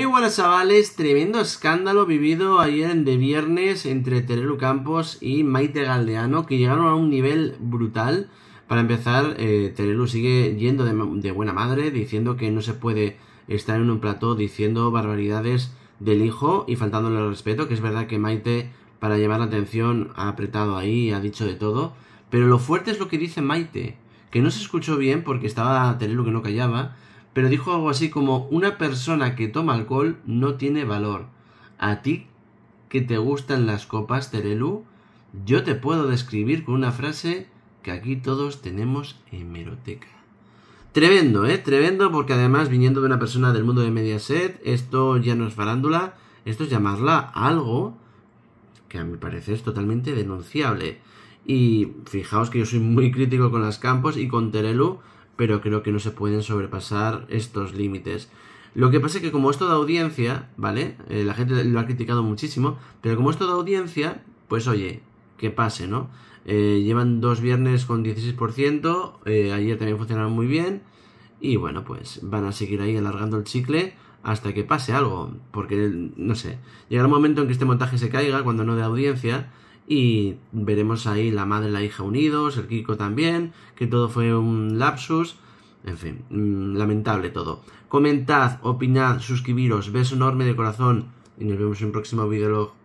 Muy buenas chavales, tremendo escándalo vivido ayer de viernes entre Terelu Campos y Maite Galdeano, que llegaron a un nivel brutal. Para empezar, eh, Terelu sigue yendo de, buena madre, diciendo que no se puede estar en un plató diciendo barbaridades del hijo y faltándole el respeto, que es verdad que Maite, para llevar la atención, ha apretado ahí, ha dicho de todo. Pero lo fuerte es lo que dice Maite, que no se escuchó bien porque estaba Terelu que no callaba, pero dijo algo así como una persona que toma alcohol no tiene valor. A ti que te gustan las copas, Terelu, yo te puedo describir con una frase que aquí todos tenemos en meroteca. Tremendo, ¿eh? Tremendo porque además viniendo de una persona del mundo de Mediaset, esto ya no es farándula, esto es llamarla algo que a mi parecer es totalmente denunciable. Y fijaos que yo soy muy crítico con las campos y con Terelu, pero creo que no se pueden sobrepasar estos límites. Lo que pasa es que como esto da audiencia, ¿vale? Eh, la gente lo ha criticado muchísimo, pero como esto da audiencia, pues oye, que pase, ¿no? Eh, llevan dos viernes con 16%, eh, ayer también funcionaron muy bien, y bueno, pues van a seguir ahí alargando el chicle hasta que pase algo, porque, no sé, llegará un momento en que este montaje se caiga cuando no dé audiencia, y veremos ahí la madre y la hija unidos, el Kiko también, que todo fue un lapsus. En fin, mm, lamentable todo. Comentad, opinad, suscribiros, beso enorme de corazón y nos vemos en un próximo video